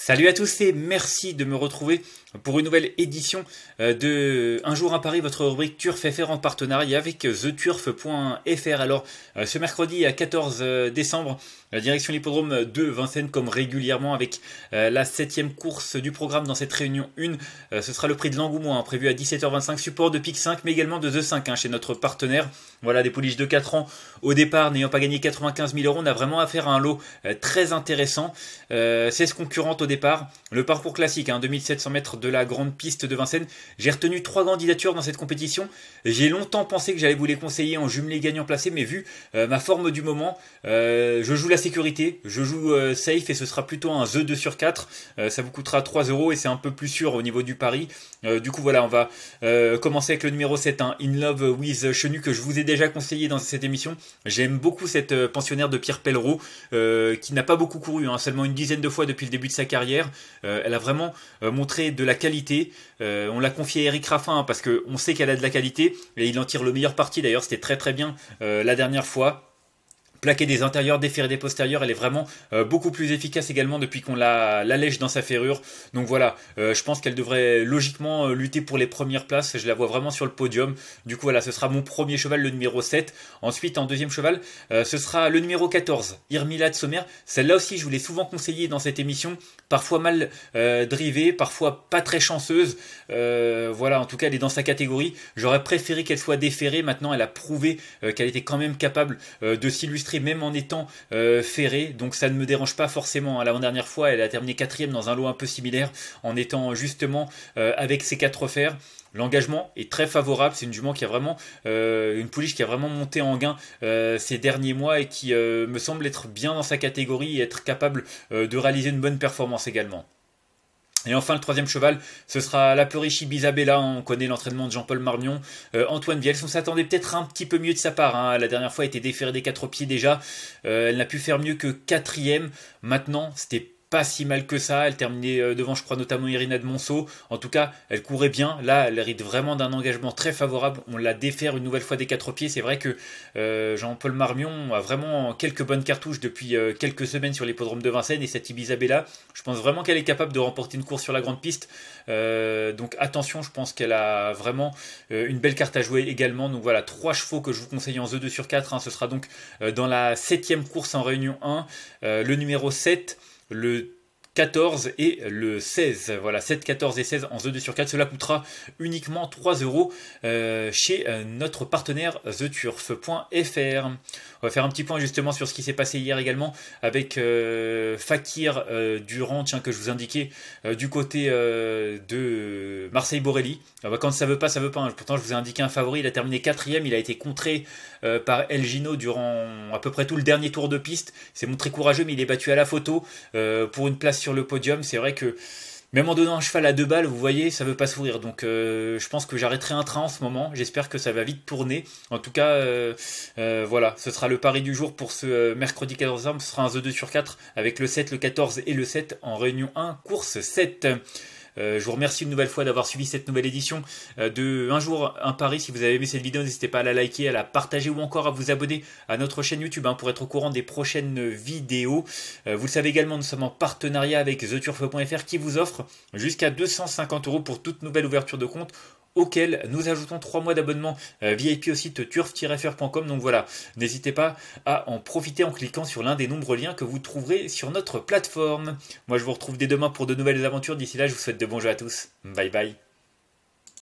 Salut à tous et merci de me retrouver pour une nouvelle édition euh, de Un jour à Paris, votre rubrique Turf FR en partenariat avec euh, theturf.fr. Alors euh, ce mercredi à 14 décembre, la direction l'hippodrome de Vincennes comme régulièrement avec la septième course du programme dans cette réunion 1. Ce sera le prix de l'engouement hein, prévu à 17h25, support de PIC 5 mais également de The 5 hein, chez notre partenaire. Voilà des poliches de 4 ans au départ n'ayant pas gagné 95 000 euros, on a vraiment affaire à un lot très intéressant. 16 concurrentes au départ. Le parcours classique, hein, 2700 mètres de la grande piste de Vincennes. J'ai retenu trois candidatures dans cette compétition. J'ai longtemps pensé que j'allais vous les conseiller en jumelé gagnant placé, mais vu euh, ma forme du moment, euh, je joue la sécurité, je joue euh, safe et ce sera plutôt un The 2 sur 4. ça vous coûtera 3 euros et c'est un peu plus sûr au niveau du pari. du coup, voilà, on va commencer avec le numéro 7, hein, In Love with Chenu, que je vous ai déjà conseillé dans cette émission. J'aime beaucoup cette pensionnaire de Pierre Pelleroux, qui n'a pas beaucoup couru, hein, seulement une dizaine de fois depuis le début de sa carrière euh, elle a vraiment euh, montré de la qualité. Euh, on l'a confié à Eric Raffin hein, parce qu'on sait qu'elle a de la qualité et il en tire le meilleur parti. D'ailleurs, c'était très très bien la dernière fois. Plaquer des intérieurs, déférer des postérieurs, elle est vraiment euh, beaucoup plus efficace également depuis qu'on la l'allège dans sa ferrure. Donc voilà, euh, je pense qu'elle devrait logiquement euh, lutter pour les premières places, je la vois vraiment sur le podium. Du coup voilà, ce sera mon premier cheval, le numéro 7. Ensuite en deuxième cheval, ce sera le numéro 14, Irmila de Sommer. Celle-là aussi, je vous l'ai souvent conseillée dans cette émission, parfois mal drivée, parfois pas très chanceuse. voilà, en tout cas, elle est dans sa catégorie. J'aurais préféré qu'elle soit déférée, maintenant elle a prouvé qu'elle était quand même capable de s'illustrer même en étant euh, ferré donc ça ne me dérange pas forcément. Hein. La dernière fois, elle a terminé quatrième dans un lot un peu similaire, en étant justement euh, avec ses quatre fers. L'engagement est très favorable, c'est une jument qui a vraiment, euh, une pouliche qui a vraiment monté en gain ces derniers mois et qui me semble être bien dans sa catégorie et être capable de réaliser une bonne performance également. Et enfin, le troisième cheval, ce sera la Pleurichi Bisabella. On connaît l'entraînement de Jean-Paul Marnion, euh, Antoine Vielson on s'attendait peut-être un petit peu mieux de sa part. Hein. La dernière fois, elle était déférée des quatre pieds déjà. Euh, elle n'a pu faire mieux que quatrième. Maintenant, c'était pas si mal que ça. Elle terminait euh, devant, je crois, notamment Irina de Monceau. En tout cas, elle courait bien. Là, elle hérite vraiment d'un engagement très favorable. On la défaire une nouvelle fois des quatre pieds. C'est vrai que euh, Jean-Paul Marmion a vraiment quelques bonnes cartouches depuis euh, quelques semaines sur l'hippodrome de Vincennes. Et cette Ibisabella, je pense vraiment qu'elle est capable de remporter une course sur la grande piste. donc attention, je pense qu'elle a vraiment une belle carte à jouer également. Donc voilà, trois chevaux que je vous conseille en The 2 sur 4. Hein. Ce sera donc dans la 7 septième course en Réunion 1, le numéro 7 le 14 et le 16. Voilà, 7, 14 et 16 en z 2 sur 4. Cela coûtera uniquement 3 euros euh, chez euh, notre partenaire TheTurf.fr. On va faire un petit point justement sur ce qui s'est passé hier également avec euh, Fakir Durant tiens, que je vous indiquais, du côté de Marseille-Borelli. Ah bah, quand ça veut pas, ça veut pas. Hein. Pourtant, je vous ai indiqué un favori. Il a terminé 4 quatrième. Il a été contré par El Gino durant à peu près tout le dernier tour de piste. C'est s'est montré courageux, mais il est battu à la photo pour une place sur le podium. C'est vrai que même en donnant un cheval à deux balles, vous voyez, ça veut pas sourire. Donc euh, je pense que j'arrêterai un train en ce moment. J'espère que ça va vite tourner. En tout cas, euh, euh, voilà, ce sera le pari du jour pour ce mercredi 14 novembre. Ce sera un The 2 sur 4 avec le 7, le 14 et le 7 en réunion 1, course 7. Euh, je vous remercie une nouvelle fois d'avoir suivi cette nouvelle édition euh, de Un jour, un Paris. Si vous avez aimé cette vidéo, n'hésitez pas à la liker, à la partager ou encore à vous abonner à notre chaîne YouTube hein, pour être au courant des prochaines vidéos. Euh, vous le savez également, nous sommes en partenariat avec theturf.fr qui vous offre jusqu'à 250 euros pour toute nouvelle ouverture de compte auquel nous ajoutons 3 mois d'abonnement euh, VIP au site turf-fr.com. Donc voilà, n'hésitez pas à en profiter en cliquant sur l'un des nombreux liens que vous trouverez sur notre plateforme. Moi je vous retrouve dès demain pour de nouvelles aventures. D'ici là, je vous souhaite de bons jeux à tous. Bye bye.